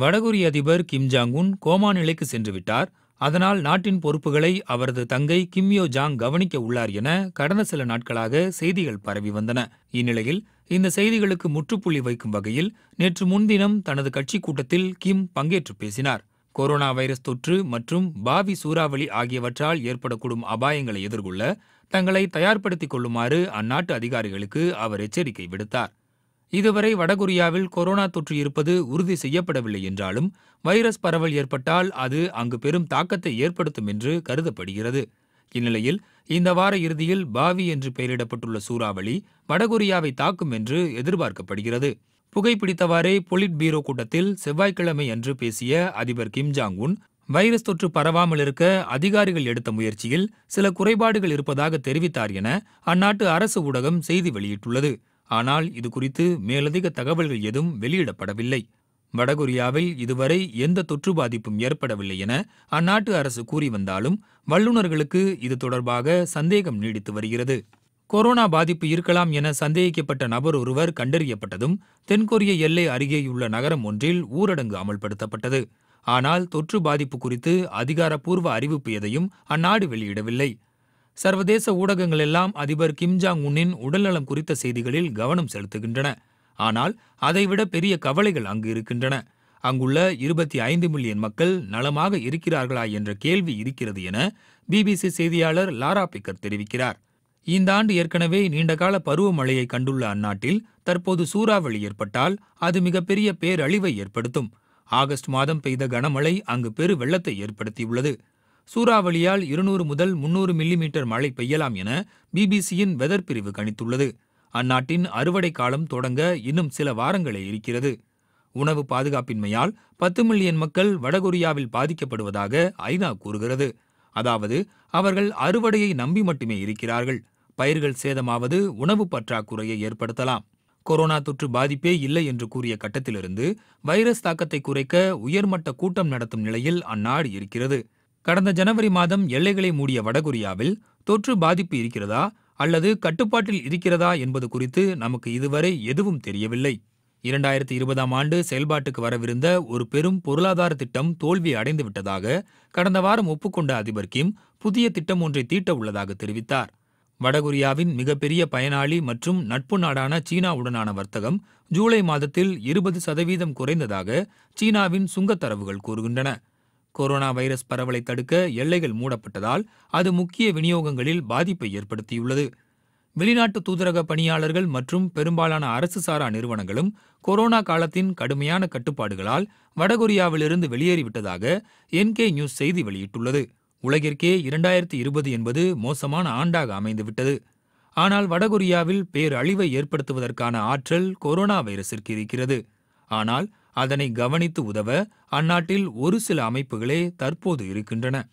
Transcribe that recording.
வடகொரிய அதிபர் Kim Jong Un coma நிலைக்கு சென்றுவிட்டார் அதனால் நாட்டின் பொறுப்புகளை அவரது தங்கை கிம் யோ ஜாங் கவனிக்க உள்ளார் என கடந்த சில நாட்களாக செய்திகள் பரவி வந்தன இந்நிலையில் இந்த செய்திகளுக்கு முற்றுப்புள்ளி வைக்கும் வகையில் நேற்று முன்தினம் தனது கட்சி கூட்டத்தில் கிம் பங்கேற்று பேசினார் கொரோனா வைரஸ் தொற்று மற்றும் பாவி சூறாவளி ஆகியவற்றால் ஏற்படக்கூடும் அபாயங்களை எதிர்கொள்ள தங்களை தயார்படுத்திக் கொள்ளுமாறு அந்நாட்டு அதிகாரிகளுக்கு அவர் எச்சரிக்கை விடுத்தார் இதுவரை வடகொரியாவில் கொரோனா தொற்று இருப்பது உறுதி செய்யப்படவில்லை என்றாலும் வைரஸ் பரவல் ஏற்பட்டால் அது அங்கு பெரும் தாக்கத்தை ஏற்படுத்தும் என்று கருதப்படுகிறது இந்நிலையில் இந்த வார இறுதியில் பாவி என்று பெயரிடப்பட்டுள்ள சூறாவளி வடகொரியாவை தாக்கும் என்று எதிர்பார்க்கப்படுகிறது புகைப்பிடித்தவாறே பொலிட் பீரோ கூட்டத்தில் செவ்வாய்க்கிழமை அன்று பேசிய அதிபர் கிம் ஜாங் உன் வைரஸ் தொற்று பரவாமல் இருக்க அதிகாரிகள் எடுத்த முயற்சியில் சில குறைபாடுகள் இருப்பதாக தெரிவித்தார் என அந்நாட்டு அரசு ஊடகம் செய்தி வெளியிட்டுள்ளது ஆனால் இது குறித்து மேலதிக தகவல்கள் எதுவும் வெளியிடப்படவில்லை வடகொரியாவில் இதுவரை எந்த தொற்று பாதிப்பும் ஏற்படவில்லை என அந்நாட்டு அரசு கூறி வந்தாலும் வல்லுநர்களுக்கு இது தொடர்பாக சந்தேகம் நீடித்து வருகிறது கொரோனா பாதிப்பு இருக்கலாம் என சந்தேகிக்கப்பட்ட நபர் ஒருவர் கண்டறியப்பட்டதும் தென்கொரிய எல்லை அருகேயுள்ள நகரம் ஒன்றில் ஊரடங்கு அமல்படுத்தப்பட்டது ஆனால் தொற்று பாதிப்பு குறித்து அதிகாரப்பூர்வ அறிவிப்பு எதையும் அந்நாடு வெளியிடவில்லை சர்வதேச ஊடகங்கள் எல்லாம் அதிபர் கிம் ஜாங் உன்னின் உடல்நலம் குறித்த செய்திகளில் கவனம் செலுத்துகின்றன ஆனால் அதைவிட பெரிய கவலைகள் அங்கு இருக்கின்றன அங்குள்ள இருபத்தி ஐந்து மில்லியன் மக்கள் நலமாக இருக்கிறார்களா என்ற கேள்வி இருக்கிறது என பிபிசி செய்தியாளர் லாரா பிக்கர் தெரிவிக்கிறார் இந்த ஆண்டு ஏற்கனவே நீண்டகால பருவமழையை கண்டுள்ள அந்நாட்டில் தற்போது சூறாவளி ஏற்பட்டால் அது மிகப்பெரிய பேரழிவை ஏற்படுத்தும் ஆகஸ்ட் மாதம் பெய்த கனமழை அங்கு பெரு வெள்ளத்தை ஏற்படுத்தியுள்ளது சூறாவளியால் இருநூறு முதல் முன்னூறு மில்லிமீட்டர் மழை பெய்யலாம் என பிபிசியின் வெதர் பிரிவு கணித்துள்ளது அந்நாட்டின் அறுவடை காலம் தொடங்க இன்னும் சில வாரங்களே இருக்கிறது உணவு பாதுகாப்பின்மையால் பத்து மில்லியன் மக்கள் வடகொரியாவில் பாதிக்கப்படுவதாக ஐநா கூறுகிறது அதாவது அவர்கள் அறுவடையை நம்பி மட்டுமே இருக்கிறார்கள் பயிர்கள் சேதமாவது உணவு பற்றாக்குறையை ஏற்படுத்தலாம் கொரோனா தொற்று பாதிப்பே இல்லை என்று கூறிய கட்டத்திலிருந்து வைரஸ் தாக்கத்தை குறைக்க உயர்மட்ட கூட்டம் நடத்தும் நிலையில் அந்நாடு இருக்கிறது கடந்த ஜனவரி மாதம் எல்லைகளை மூடிய வடகொரியாவில் தொற்று பாதிப்பு இருக்கிறதா அல்லது கட்டுப்பாட்டில் இருக்கிறதா என்பது குறித்து நமக்கு இதுவரை எதுவும் தெரியவில்லை இரண்டாயிரத்தி இருபதாம் ஆண்டு செயல்பாட்டுக்கு வரவிருந்த ஒரு பெரும் பொருளாதார திட்டம் தோல்வி அடைந்துவிட்டதாக கடந்த வாரம் ஒப்புக்கொண்ட அதிபர் கிம் புதிய திட்டம் ஒன்றை தீட்ட உள்ளதாக தெரிவித்தார் வடகொரியாவின் மிகப்பெரிய பயனாளி மற்றும் நட்பு நாடான சீனாவுடனான வர்த்தகம் ஜூலை மாதத்தில் இருபது சதவீதம் குறைந்ததாக சீனாவின் சுங்கத்தரவுகள் கூறுகின்றன கொரோனா வைரஸ் பரவலை தடுக்க எல்லைகள் மூடப்பட்டதால் அது முக்கிய விநியோகங்களில் பாதிப்பை ஏற்படுத்தியுள்ளது வெளிநாட்டு தூதரக பணியாளர்கள் மற்றும் பெரும்பாலான அரசு சாரா நிறுவனங்களும் கொரோனா காலத்தின் கடுமையான கட்டுப்பாடுகளால் வடகொரியாவிலிருந்து வெளியேறிவிட்டதாக என்கே நியூஸ் செய்தி வெளியிட்டுள்ளது உலகிற்கே இரண்டாயிரத்தி இருபது என்பது மோசமான ஆண்டாக அமைந்துவிட்டது ஆனால் வடகொரியாவில் பேரழிவை ஏற்படுத்துவதற்கான ஆற்றல் கொரோனா வைரஸிற்கு இருக்கிறது ஆனால் அதனை கவனித்து உதவ அந்நாட்டில் ஒரு சில அமைப்புகளே தற்போது இருக்கின்றன